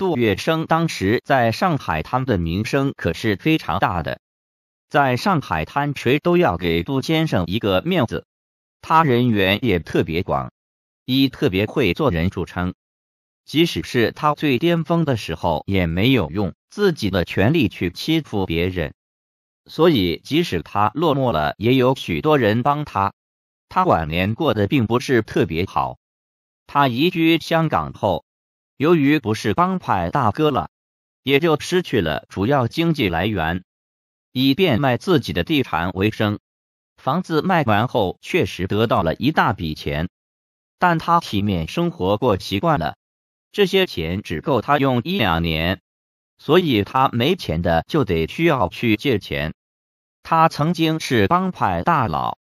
杜月笙当时在上海滩的名声可是非常大的，在上海滩谁都要给杜先生一个面子，他人缘也特别广，以特别会做人著称。即使是他最巅峰的时候，也没有用自己的权利去欺负别人，所以即使他落寞了，也有许多人帮他。他晚年过得并不是特别好，他移居香港后。由于不是帮派大哥了，也就失去了主要经济来源，以变卖自己的地产为生。房子卖完后，确实得到了一大笔钱，但他体面生活过习惯了，这些钱只够他用一两年，所以他没钱的就得需要去借钱。他曾经是帮派大佬，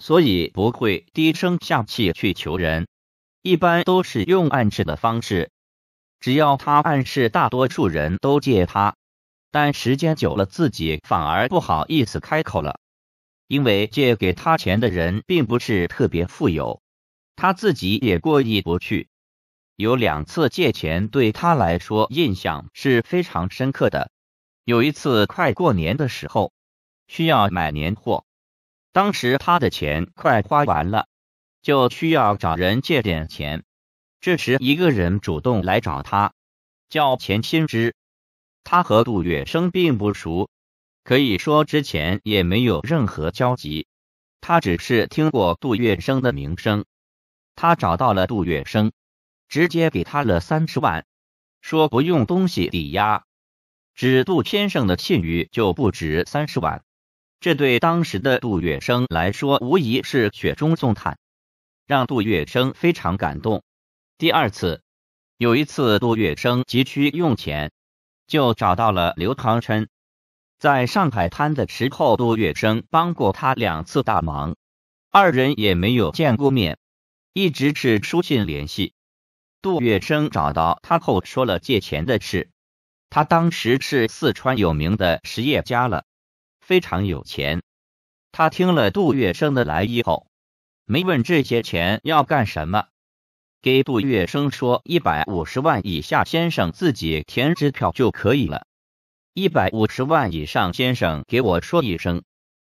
所以不会低声下气去求人，一般都是用暗示的方式。只要他暗示大多数人都借他，但时间久了，自己反而不好意思开口了，因为借给他钱的人并不是特别富有，他自己也过意不去。有两次借钱对他来说印象是非常深刻的。有一次快过年的时候，需要买年货，当时他的钱快花完了，就需要找人借点钱。这时，一个人主动来找他，叫钱清之。他和杜月笙并不熟，可以说之前也没有任何交集。他只是听过杜月笙的名声。他找到了杜月笙，直接给他了三十万，说不用东西抵押，只杜先生的信誉就不止三十万。这对当时的杜月笙来说，无疑是雪中送炭，让杜月笙非常感动。第二次，有一次杜月笙急需用钱，就找到了刘康琛。在上海滩的时候，杜月笙帮过他两次大忙，二人也没有见过面，一直是书信联系。杜月笙找到他后，说了借钱的事。他当时是四川有名的实业家了，非常有钱。他听了杜月笙的来意后，没问这些钱要干什么。给杜月笙说一百五十万以下，先生自己填支票就可以了。一百五十万以上，先生给我说一声。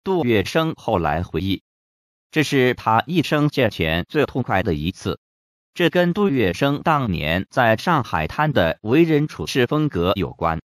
杜月笙后来回忆，这是他一生借钱最痛快的一次。这跟杜月笙当年在上海滩的为人处事风格有关。